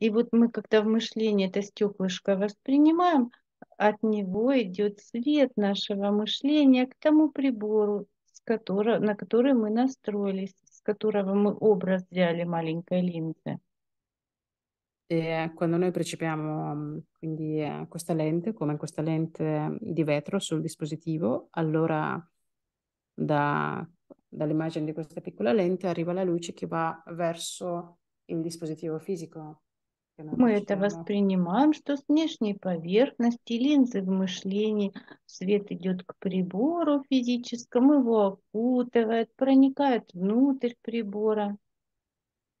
И вот мы, когда в мышлении это стеклышко воспринимаем, от него идет свет нашего мышления к тому прибору, с которого, на который мы настроились, с которого мы образ взяли маленькой линзы. E quando noi percepiamo quindi questa lente come questa lente di vetro sul dispositivo, allora da, dall'immagine di questa piccola lente arriva la luce che va verso il dispositivo fisico. Мы это воспринимаем, что с внешней поверхности линзы в мышлении свет идет к прибору физическому, его окутывает, проникает внутрь прибора.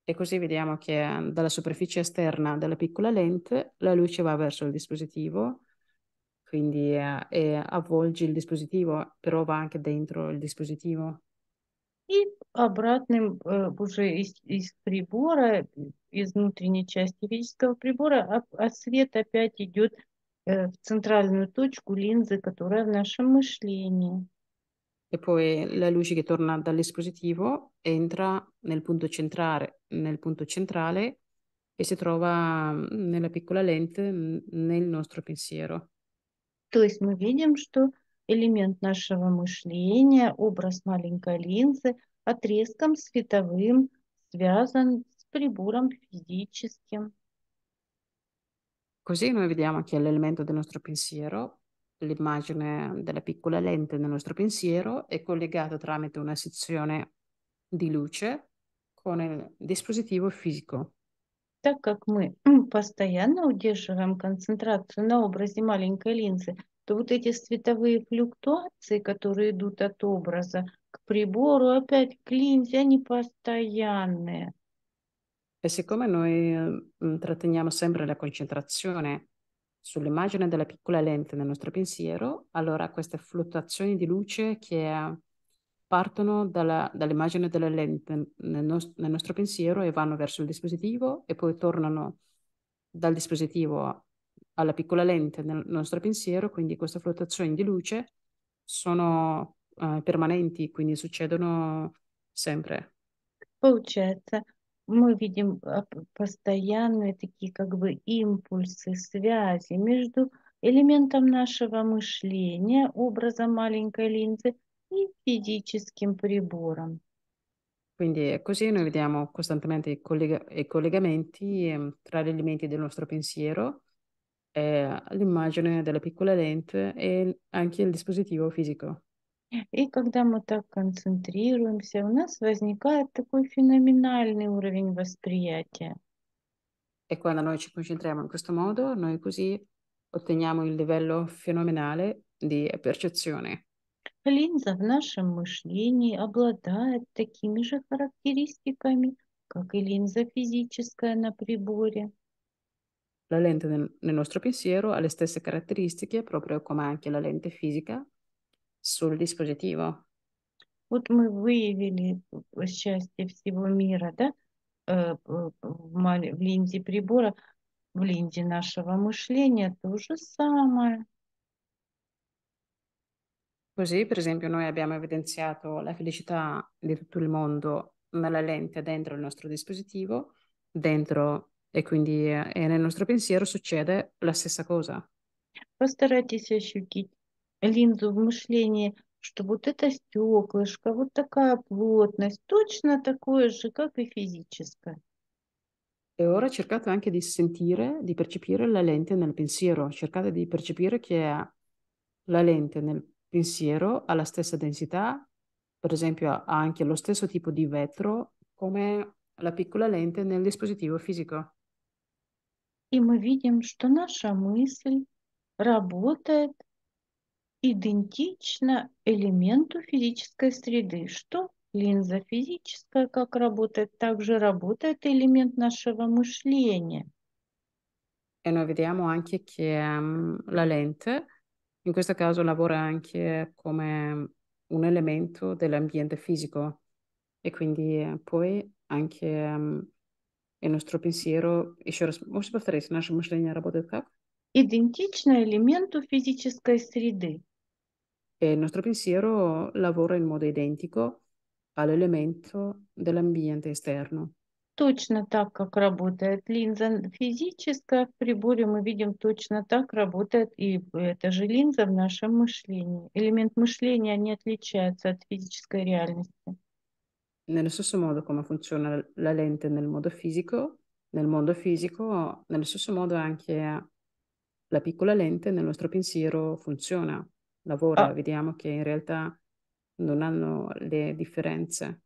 E così vediamo che dalla superficie esterna della piccola lente la luce va verso il dispositivo, quindi eh, avvolge il dispositivo, però va anche dentro il dispositivo. И обратным э, уже из, из прибора, из внутренней части физического прибора, а, а свет опять идет э, в центральную точку линзы, которая в нашем мышлении. E poi la luce che torna dall'espositivo entra nel punto centrale, nel punto centrale e si trova mm, nella piccola lente mm, nel nostro pensiero. То есть мы видим, что элемент нашего мышления, образ маленькой линзы – отрезком световым связан с прибором физическим. Così noi vediamo che l'elemento del nostro pensiero, l'immagine della piccola lente del nostro pensiero, è collegato tramite una sezione di luce con il dispositivo fisico. Так как мы постоянно удерживаем концентрацию на образе маленькой линзы, то вот эти световые флюктуации, которые идут от образа, к прибору, опять клинзи, они постоянные. E siccome noi tratteniamo sempre la concentrazione sull'immagine della piccola lente nel nostro pensiero, allora queste fluttuazioni di luce che partono dalla, dall'immagine della lente nel, nos- nel, nostro pensiero e vanno verso il dispositivo e poi tornano dal dispositivo alla piccola lente nel nostro pensiero, quindi queste fluttuazioni di luce sono uh, permanenti, quindi succedono sempre. Получается, мы видим постоянные такие как бы импульсы, связи между элементом нашего мышления, образом маленькой линзы и физическим прибором. Quindi così, noi vediamo costantemente i, collega- i collegamenti eh, tra gli elementi del nostro pensiero, eh, l'immagine della piccola lente e anche il dispositivo fisico. И когда мы так концентрируемся, у нас возникает такой феноменальный уровень восприятия. E quando noi ci concentriamo in questo modo, noi così otteniamo il livello fenomenale di percezione. Линза в нашем мышлении обладает такими же характеристиками, как и линза физическая на приборе. La lente nel, nel nostro pensiero ha le stesse caratteristiche proprio come anche la lente fisica sul dispositivo. Вот мы выявили счастье всего мира, да, э, э, в, в ленте прибора, в ленте нашего мышления то же самое. Così, per esempio, noi abbiamo evidenziato la felicità di tutto il mondo nella lente dentro il nostro dispositivo, dentro e quindi eh, e nel nostro pensiero succede la stessa cosa. Постарайтесь ощутить линзу в мышлении, что вот это стеклышко, вот такая плотность, точно такое же, как и физическое. E ora cercate anche di sentire, di percepire la lente nel pensiero, cercate di percepire che la lente nel pensiero ha la stessa densità, per esempio ha anche lo stesso tipo di vetro come la piccola lente nel dispositivo fisico. E И мы видим, что наша мысль работает идентично элементу физической среды. Что линза физическая, как работает, также работает элемент нашего мышления. E noi vediamo anche che um, la lente in questo caso lavora anche come un elemento dell'ambiente fisico e quindi eh, poi anche um, il nostro pensiero, еще раз, можете повторить, наше мышление работает как? Идентично элементу физической среды. e il nostro pensiero lavora in modo identico all'elemento dell'ambiente esterno. Точно так, как работает линза физическая в приборе, мы видим точно так работает и эта же линза в нашем мышлении. Элемент мышления не отличается от физической реальности. Nello stesso modo come funziona la lente nel mondo fisico, nel mondo fisico, nello stesso modo anche la piccola lente nel nostro pensiero funziona. lavora, ah. vediamo che in realtà non hanno le differenze.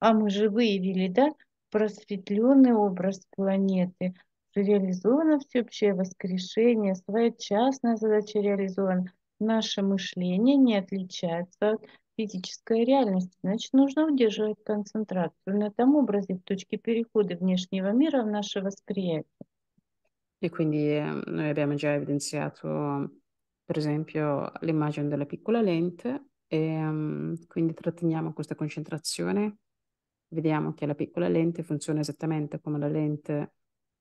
А мы же выявили, да, просветленный образ планеты, что реализовано всеобщее воскрешение, своя частная задача реализована. Наше мышление не отличается от физической реальности. Значит, нужно удерживать концентрацию на том образе в точке перехода внешнего мира в наше восприятие. И, quindi э, noi abbiamo già evidenziato per esempio l'immagine della piccola lente e um, quindi tratteniamo questa concentrazione, vediamo che la piccola lente funziona esattamente come la lente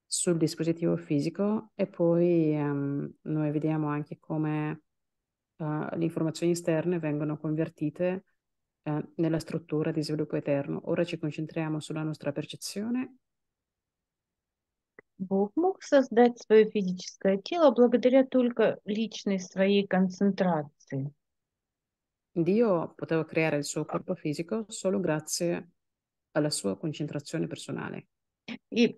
sul dispositivo fisico e poi um, noi vediamo anche come uh, le informazioni esterne vengono convertite uh, nella struttura di sviluppo eterno. Ora ci concentriamo sulla nostra percezione Бог мог создать свое физическое тело благодаря только личной своей концентрации. Dio poteva creare il suo corpo fisico solo grazie alla sua concentrazione personale. И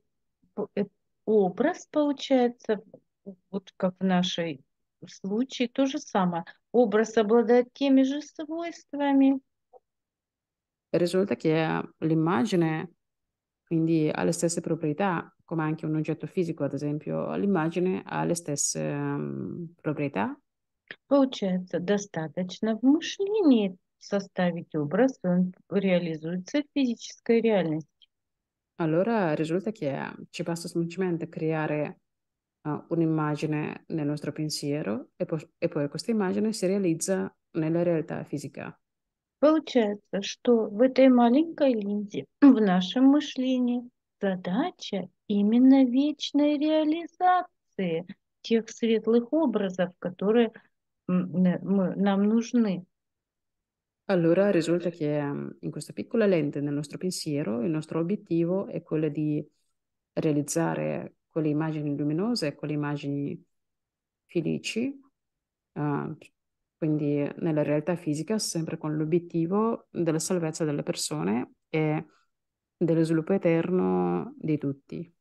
э, образ, получается, вот как в нашей случае, то же самое. Образ обладает теми же свойствами. Risulta che l'immagine quindi ha le stesse proprietà come anche un oggetto fisico, ad esempio l'immagine, ha le stesse um, proprietà? Получается, достаточно в мышлении составить образ, он реализуется в физической реальности. Allora risulta che ci basta semplicemente creare uh, un'immagine nel nostro pensiero e, po- e poi questa immagine si realizza nella realtà fisica. Получается, что в этой маленькой линзе, в нашем мышлении, задача именно вечной реализации тех светлых образов, которые нам нужны. Allora risulta che in questa piccola lente nel nostro pensiero il nostro obiettivo è quello di realizzare quelle immagini luminose, quelle immagini felici, uh, quindi nella realtà fisica sempre con l'obiettivo della salvezza delle persone e dello sviluppo eterno di tutti.